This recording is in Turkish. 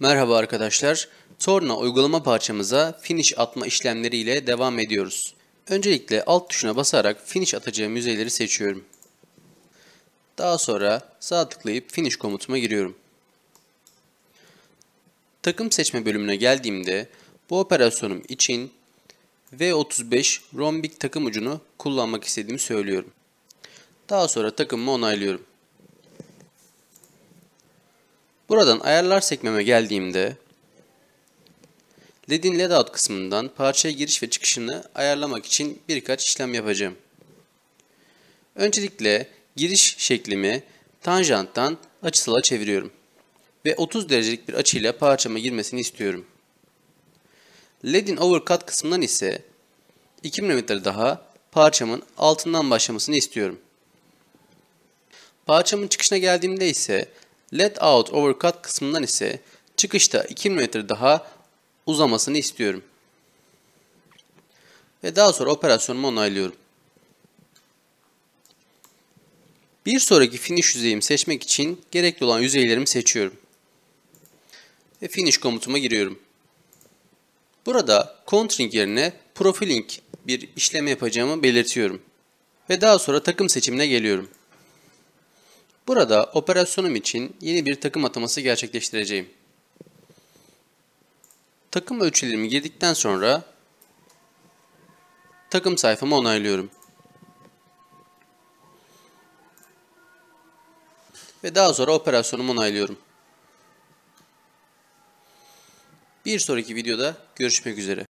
Merhaba arkadaşlar. Torna uygulama parçamıza finish atma işlemleri ile devam ediyoruz. Öncelikle alt tuşuna basarak finish atacağım yüzeyleri seçiyorum. Daha sonra sağ tıklayıp finish komutuma giriyorum. Takım seçme bölümüne geldiğimde bu operasyonum için V35 rombik takım ucunu kullanmak istediğimi söylüyorum. Daha sonra takımımı onaylıyorum. Buradan ayarlar sekmeme geldiğimde LED'in LED out kısmından parçaya giriş ve çıkışını ayarlamak için birkaç işlem yapacağım. Öncelikle giriş şeklimi tanjanttan açısala çeviriyorum ve 30 derecelik bir açıyla parçama girmesini istiyorum. LED'in overcut kısmından ise 2 mm daha parçamın altından başlamasını istiyorum. Parçamın çıkışına geldiğimde ise Let out overcut kısmından ise çıkışta 2 mm daha uzamasını istiyorum. Ve daha sonra operasyonumu onaylıyorum. Bir sonraki finish yüzeyimi seçmek için gerekli olan yüzeylerimi seçiyorum. Ve finish komutuma giriyorum. Burada contouring yerine profiling bir işlem yapacağımı belirtiyorum. Ve daha sonra takım seçimine geliyorum. Burada operasyonum için yeni bir takım ataması gerçekleştireceğim. Takım ölçülerimi girdikten sonra takım sayfamı onaylıyorum. Ve daha sonra operasyonumu onaylıyorum. Bir sonraki videoda görüşmek üzere.